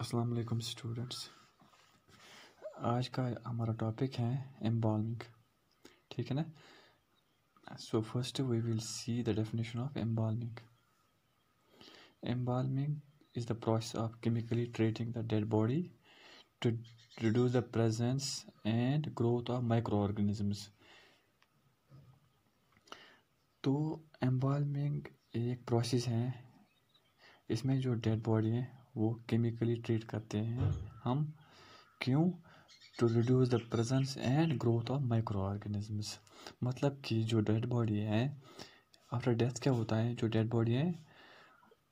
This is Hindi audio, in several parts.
अस्सलाम वालेकुम स्टूडेंट्स आज का हमारा टॉपिक है एम्बॉलिंग ठीक है ना so first we will see the definition of embalming embalming is the process of chemically treating the dead body to reduce the presence and growth of micro organisms तो एम्बॉलिंग एक प्रोसेस है इसमें जो डेड बॉडी है वो केमिकली ट्रीट करते हैं हम क्यों to reduce the presence and growth of micro organisms मतलब कि जो डेड बॉडी है आफ्टर डेथ क्या होता है जो डेड बॉडी है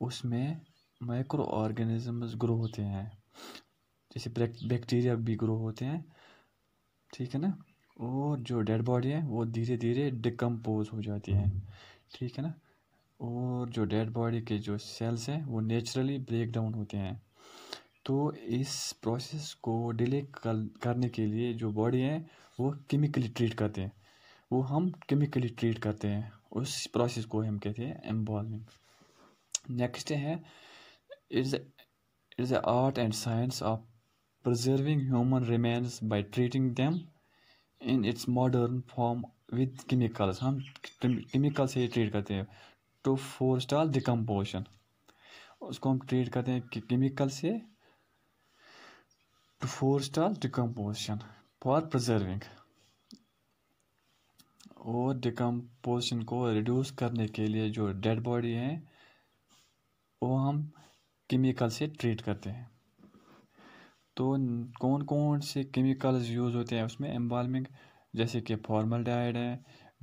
उसमें माइक्रो ऑर्गेनिजम्स ग्रो होते हैं जैसे बैक्टीरिया भी ग्रो होते हैं ठीक है ना और जो डेड बॉडी है वो धीरे धीरे डिकम्पोज हो जाती है ठीक है ना और जो डेड बॉडी के जो सेल्स हैं वो नेचुरली ब्रेक डाउन होते हैं तो इस प्रोसेस को डिले करने के लिए जो बॉडी है वो केमिकली ट्रीट करते हैं वो हम केमिकली ट्रीट करते हैं उस प्रोसेस को हम कहते हैं एम्बॉलिंग नेक्स्ट है is is the art and science of preserving human remains by treating them in its modern form with chemicals हम केमिकल से ही ट्रीट करते हैं टू फोर स्टाल डिकम्पोजन उसको हम ट्रीट करते हैं केमिकल से to forestall decomposition for preserving और डिकम्पोजन को रिड्यूस करने के लिए जो डेड बॉडी हैं वो हम केमिकल से ट्रीट करते हैं तो कौन कौन से केमिकल्स यूज़ होते हैं उसमें एम्बालमिंग जैसे कि फॉर्मल डाइड है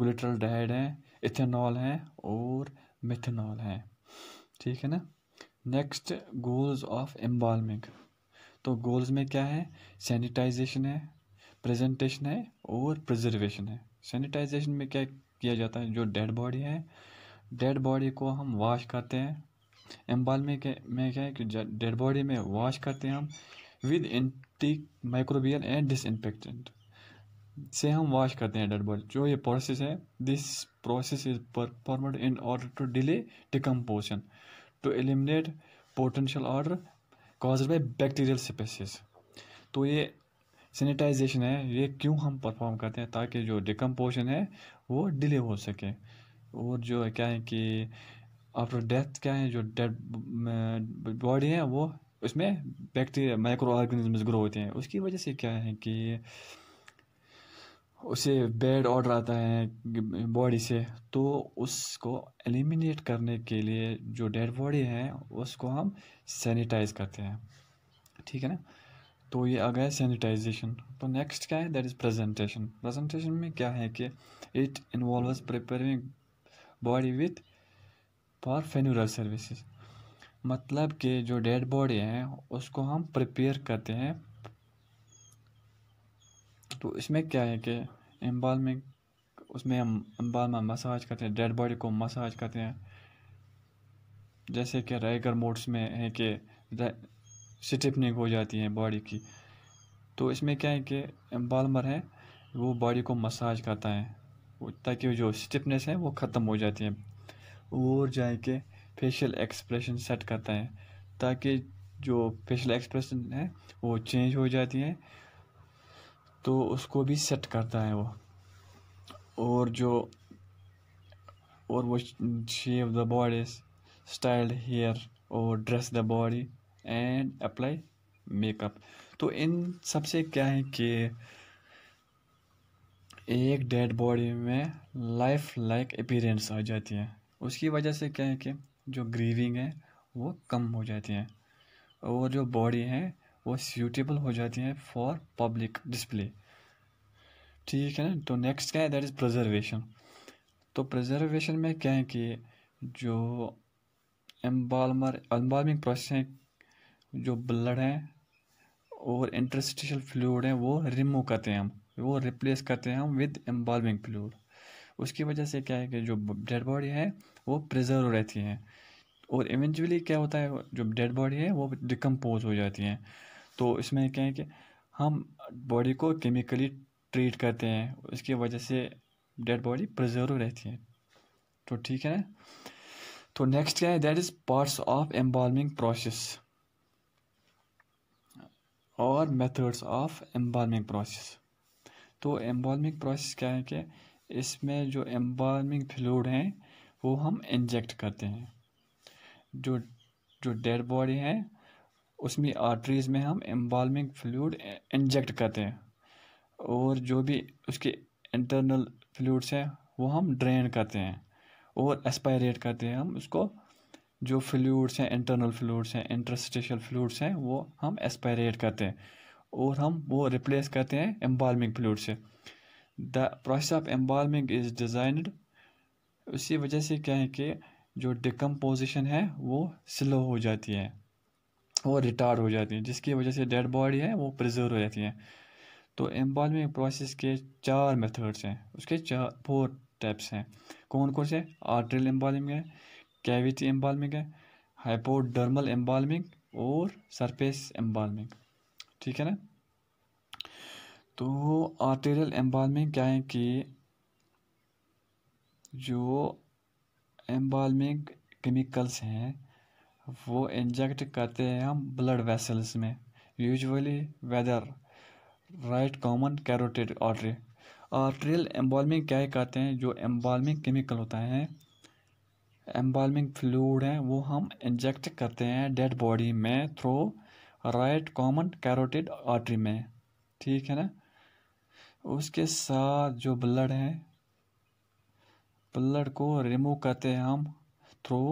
ग्लिट्रल डाइड है इथेनॉल है और मिथनॉल है ठीक है ना नेक्स्ट गोल्स ऑफ एम्बालमिंग तो गोल्स में क्या है सैनिटाइजेशन है प्रेजेंटेशन है और प्रिजर्वेशन है सैनिटाइजेशन में क्या किया जाता है जो डेड बॉडी है डेड बॉडी को हम वॉश करते हैं एम्बाल में क्या में क्या है कि डेड बॉडी में वॉश करते हैं हम with anti microbial and disinfectant से हम वॉश करते हैं डेड बॉडी जो ये प्रोसेस है this process is performed in order to delay decomposition to eliminate potential odour cause by bacterial species तो ये सैनिटाइजेशन है ये क्यों हम परफॉर्म करते हैं ताकि जो डिकम्पोजन है वो डिले हो सके और जो क्या है कि आफ्टर डेथ क्या है जो डेड बॉडी uh, है वो उसमें बैक्टीरिया माइक्रो ऑर्गेनिजम्स ग्रो होते हैं उसकी वजह से क्या है कि उसे बैड ऑर्डर आता है बॉडी से तो उसको एलिमिनेट करने के लिए जो डेड बॉडी है उसको हम सैनिटाइज करते हैं ठीक है ना तो ये आ गया सैनिटाइजेशन तो नेक्स्ट क्या है दैट इज़ प्रेजेंटेशन प्रेजेंटेशन में क्या है कि it involve preparing body with for funeral services मतलब कि जो डेड बॉडी है उसको हम प्रिपेयर करते हैं तो इसमें क्या है कि एम्बालमिंग उसमें हम एम्बालमा मसाज करते हैं डेड बॉडी को मसाज करते हैं जैसे कि रेगर मोड्स में है कि स्टिफनिंग हो जाती है बॉडी की तो इसमें क्या है कि एम्बालमर है वो बॉडी को मसाज करता है ताकि जो स्टिफनेस है वो ख़त्म हो जाती है और जाए के फेशियल एक्सप्रेशन सेट करता है ताकि जो फेशियल एक्सप्रेशन है वो चेंज हो जाती है तो उसको भी सेट करता है वो और जो और वो shave the body styled hair और dress the body and apply makeup तो इन सबसे क्या है कि एक डेड बॉडी में लाइफ लाइक अपीरेंस आ जाती है उसकी वजह से क्या है कि जो ग्रीविंग है वो कम हो जाती है और जो बॉडी है वो सूटेबल हो जाती हैं फॉर पब्लिक डिस्प्ले ठीक है ना तो नेक्स्ट क्या है दैट इज़ प्रजर्वेशन तो प्रजर्वेशन में क्या है कि जो एम्बालमर एम्बालमिंग प्रोसेस हैं जो ब्लड हैं और इंटरस्टिशल फ्लूड है वो रिमूव करते हैं हम वो रिप्लेस करते हैं हम विद एम्बालमिंग फ्लूड उसकी वजह से क्या है कि जो डेड बॉडी है वो प्रिजर्व रहती हैं और इवेंचुअली क्या होता है जो डेड बॉडी है वो डिकम्पोज हो जाती हैं तो इसमें क्या है कि हम बॉडी को केमिकली ट्रीट करते हैं इसकी वजह से डेड बॉडी प्रिजर्व रहती है तो ठीक है तो नेक्स्ट क्या है that is parts of embalming process और मेथड्स ऑफ एम्बॉलमिंग प्रोसेस तो एम्बॉलमिंग प्रोसेस क्या है कि इसमें जो एम्बॉलमिंग फ्लूड हैं वो हम इंजेक्ट करते हैं जो जो डेड बॉडी है उसमें आर्टरीज़ में हम एम्बालमिंग फ्लूड इंजेक्ट करते हैं और जो भी उसके इंटरनल फ्लूड्स हैं वो हम ड्रेन करते हैं और एस्पायरेट करते हैं हम उसको जो फ्लूड्स हैं इंटरनल फ्लूड्स हैं इंटरस्टेशल फ्लूड्स हैं वो हम एस्पायरेट करते हैं और हम वो रिप्लेस करते हैं एम्बालमिंग फ्लूड से the process of embalming is designed उसी वजह से क्या है कि जो डिकम्पोजिशन है वो स्लो हो जाती है वो रिटार्ड हो जाती हैं जिसकी वजह से डेड बॉडी है वो प्रिजर्व हो जाती हैं तो एम्बॉलमिंग प्रोसेस के चार मेथड्स हैं उसके चार फोर टाइप्स हैं कौन कौन से आर्ट्रियल एम्बॉलमिंग है कैविटी एम्बॉलमिंग है हाइपोडर्मल एम्बॉलमिंग और सरफेस एम्बॉलमिंग ठीक है ना तो आर्टेरियल एम्बॉलमिंग क्या है कि जो एम्बॉलमिंग केमिकल्स हैं वो इंजेक्ट करते हैं हम ब्लड वेसल्स में usually whether right common carotid artery arterial embalming क्या करते हैं जो एम्बॉलमिंग केमिकल होता है एम्बॉलमिंग फ्लूड है वो हम इंजेक्ट करते हैं डेड बॉडी में through right common carotid artery में ठीक है ना उसके साथ जो ब्लड है ब्लड को रिमूव करते हैं हम थ्रू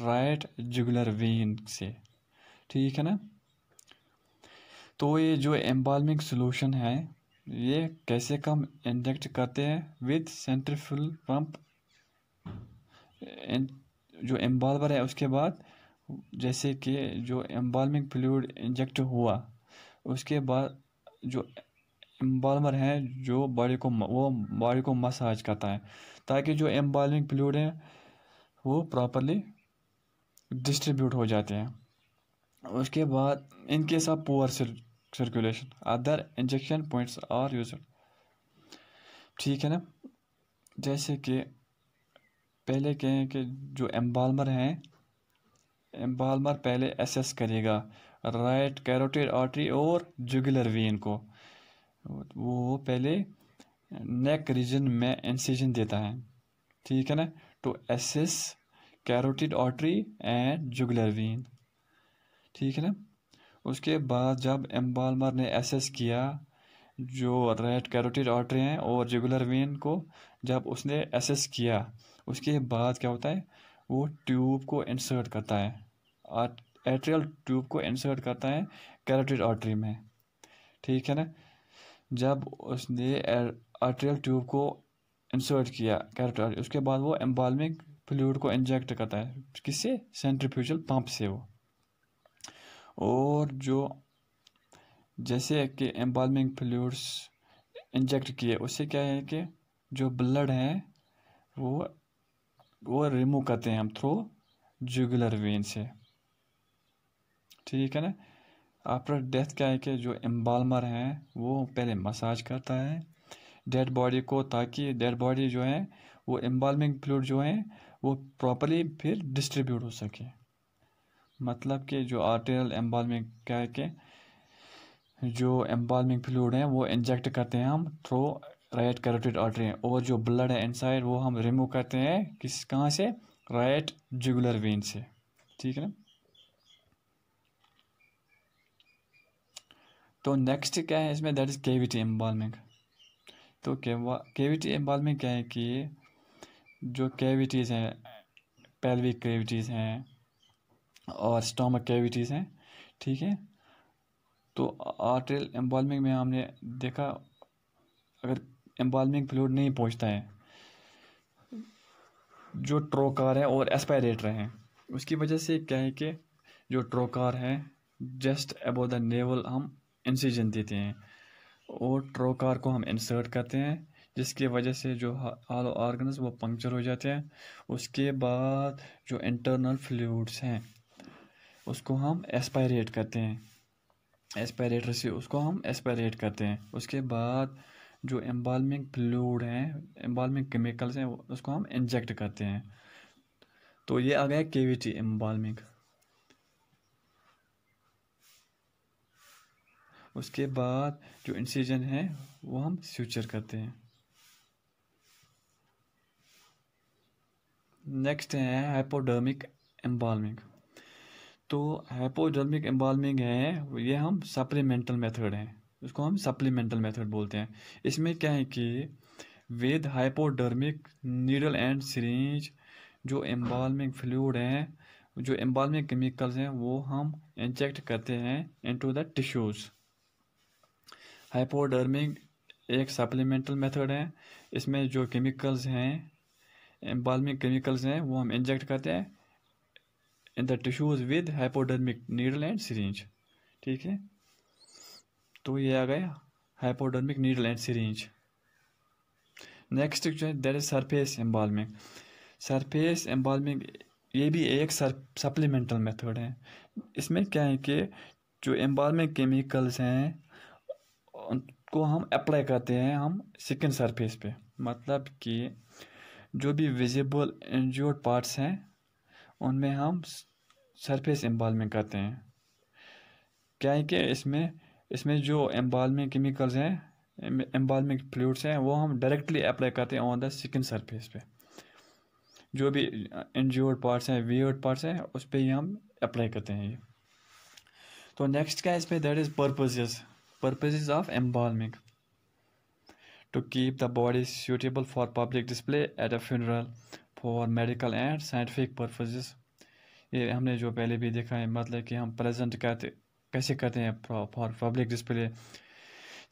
राइट जुगुलर वेन से ठीक है ना तो ये जो एम्बालमिंग सोलूशन है ये कैसे कम इंजेक्ट करते हैं विद सेंट्रिफ्यूल पंप जो एम्बालवर है उसके बाद जैसे कि जो एम्बालमिंग फ्लूड इंजेक्ट हुआ उसके बाद जो एम्बालमर है जो बॉडी को वो बॉडी को मसाज करता है ताकि जो एम्बालमिंग फ्लूड है वो प्रॉपरली डिस्ट्रीब्यूट हो जाते हैं उसके बाद इनके case poor circulation other injection points are use ठीक है ना जैसे कि पहले कहें कि जो एम्बालमर हैं एम्बालमर पहले एसेस करेगा राइट कैरोटिड आर्टरी और जुगुलर वेन को वो पहले नेक रीजन में इंसिजन देता है ठीक है ना तो assess carotid artery and jugular vein ठीक है ना उसके बाद जब एम्बालमर ने एसेस किया जो रेड कैरोटिड आर्टरी हैं और जुगलर वीन को जब उसने एसेस किया उसके बाद क्या होता है वो ट्यूब को इंसर्ट करता है एट्रियल ट्यूब को इंसर्ट करता है कैरोटिड आर्टरी में ठीक है ना जब उसने आर्ट्रियल ट्यूब को इंसर्ट किया कैरोटिड उसके बाद वो एम्बालमिक फ्लूड को इंजेक्ट करता है किससे सेंट्रीफ्यूजल पंप से वो और जो जैसे कि एम्बॉलमिंग फ्लूड्स इंजेक्ट किए उससे क्या है कि जो ब्लड है वो वो रिमूव करते हैं हम थ्रू जुगुलर वेन से ठीक है ना आफ्टर डेथ क्या है कि जो एम्बालमर है वो पहले मसाज करता है डेड बॉडी को ताकि डेड बॉडी जो है वो एम्बालमिंग फ्लूड जो है वो प्रॉपरली फिर डिस्ट्रीब्यूट हो सके मतलब कि जो आर्टेरियल एम्बालमिंग क्या है जो एम्बालमिंग फ्लूड है वो इंजेक्ट करते हैं हम थ्रो राइट कैरोटिड आर्टरी और जो ब्लड है इनसाइड वो हम रिमूव करते हैं किस कहाँ से राइट जुगुलर वेन से ठीक है ना तो नेक्स्ट क्या है इसमें दैट इज़ केविटी एम्बालमिंग तो केविटी एम्बालमिंग क्या है कि जो कैविटीज़ हैं पेल्विक कैविटीज़ हैं और स्टोमक कैविटीज़ हैं ठीक है तो आर्टेल एम्बॉलमिंग में हमने देखा अगर एम्बॉलमिंग फ्लूड नहीं पहुंचता है जो ट्रोकार है और एस्पायरेटर हैं उसकी वजह से क्या है कि जो ट्रोकार है जस्ट अबो द नेवल हम इंसिजन देते हैं और ट्रोकार को हम इंसर्ट करते हैं जिसके वजह से जो आलो ऑर्गन्स वो पंक्चर हो जाते हैं उसके बाद जो इंटरनल फ्लूड्स हैं उसको हम एस्पायरेट करते हैं एस्पायरेटर से उसको हम एस्पायरेट करते हैं उसके बाद जो एम्बालमिंग फ्लूड हैं एम्बालमिंग केमिकल्स हैं उसको हम इंजेक्ट करते हैं तो ये आ गया केविटी एम्बालमिंग उसके बाद जो इंसीजन है वो हम स्यूचर करते हैं नेक्स्ट है हाइपोडर्मिक एम्बालमिंग तो हाइपोडर्मिक एम्बालमिंग है ये हम सप्लीमेंटल मेथड हैं इसको हम सप्लीमेंटल मेथड बोलते हैं इसमें क्या है कि with hypodermic needle and syringe जो एम्बालमिंग फ्लूड हैं जो एम्बालमिंग केमिकल्स हैं वो हम इंजेक्ट करते हैं इनटू द टिश्यूज़ हाइपोडर्मिक एक सप्लीमेंटल मेथड है इसमें जो केमिकल्स हैं एम्बालमिक केमिकल्स हैं वो हम इंजेक्ट करते हैं in the tissues with hypodermic needle and syringe ठीक है तो ये आ गया hypodermic needle and syringe next जो है that is surface embalming surface embalming ये भी एक सप्लीमेंटल मेथड है इसमें क्या है कि जो एम्बालमिंग केमिकल्स हैं उनको हम अप्लाई करते हैं हम स्किन सरफेस पे मतलब कि जो भी विजिबल इंजर्ड पार्ट्स हैं उनमें हम सरफेस एम्बालमिंग करते हैं क्या है कि इसमें इसमें जो एम्बालमिंग केमिकल्स हैं एम्बालमिंग फ्लूड्स हैं वो हम डायरेक्टली अप्लाई करते हैं ऑन द स्किन सरफेस पे जो भी इंजोर्ड uh, पार्ट्स हैं वियर्ड पार्ट्स हैं उस पर ही हम अप्लाई करते हैं ये तो नेक्स्ट क्या है इसमें that is purposes purposes of embalming to keep the body suitable for public display at a funeral for medical and scientific purposes ये हमने जो पहले भी देखा है मतलब कि हम प्रेजेंट करते कैसे करते हैं फॉर पब्लिक डिस्प्ले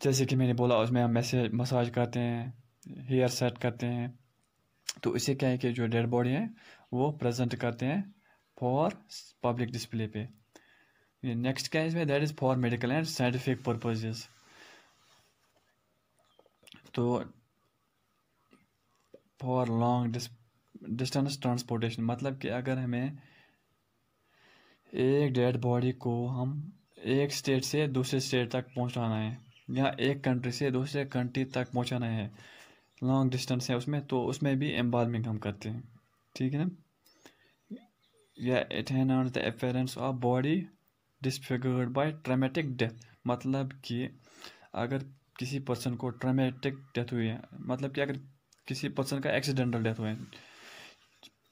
जैसे कि मैंने बोला उसमें हम मैसेज मसाज करते हैं हेयर सेट करते हैं तो इसे क्या है कि जो डेड बॉडी है वो प्रेजेंट करते हैं फॉर पब्लिक डिस्प्ले पे नेक्स्ट क्या है इसमें that is for medical and scientific purposes तो फॉर लॉन्ग डिस्टेंस ट्रांसपोर्टेशन मतलब कि अगर हमें एक डेड बॉडी को हम एक स्टेट से दूसरे स्टेट तक पहुंचाना है या एक कंट्री से दूसरे कंट्री तक पहुंचाना है लॉन्ग डिस्टेंस है उसमें तो उसमें भी एम्बार्मिंग हम करते हैं ठीक है ना या it hand the appearance of body disfigured by traumatic death मतलब कि अगर किसी पर्सन को ट्रामेटिक डेथ हुई है मतलब कि अगर किसी पर्सन का एक्सीडेंटल डेथ हुआ है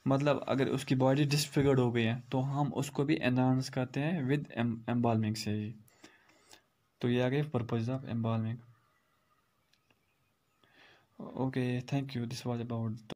मतलब अगर उसकी बॉडी डिसफिगर्ड हो गई है तो हम उसको भी एनहांस करते हैं विद एम्बालमिंग से ही तो ये आ गई purpose of embalming okay thank you this was about